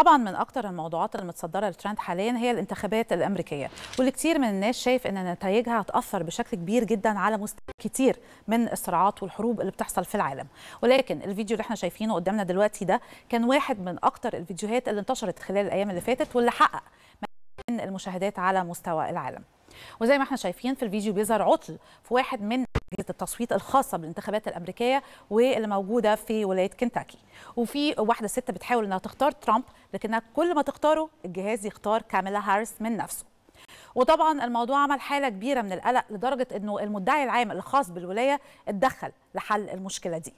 طبعا من اكثر الموضوعات المتصدره الترند حاليا هي الانتخابات الامريكيه واللي كثير من الناس شايف ان نتائجها هتاثر بشكل كبير جدا على مستوى كتير من الصراعات والحروب اللي بتحصل في العالم ولكن الفيديو اللي احنا شايفينه قدامنا دلوقتي ده كان واحد من اكثر الفيديوهات اللي انتشرت خلال الايام اللي فاتت واللي حقق من المشاهدات على مستوى العالم وزي ما احنا شايفين في الفيديو بيظهر عطل في واحد من اجهزه التصويت الخاصه بالانتخابات الامريكيه واللي موجوده في ولايه كنتاكي وفي واحده ست بتحاول انها تختار ترامب لكنها كل ما تختاره الجهاز يختار كاميلا هاريس من نفسه وطبعا الموضوع عمل حاله كبيره من القلق لدرجه انه المدعي العام الخاص بالولايه اتدخل لحل المشكله دي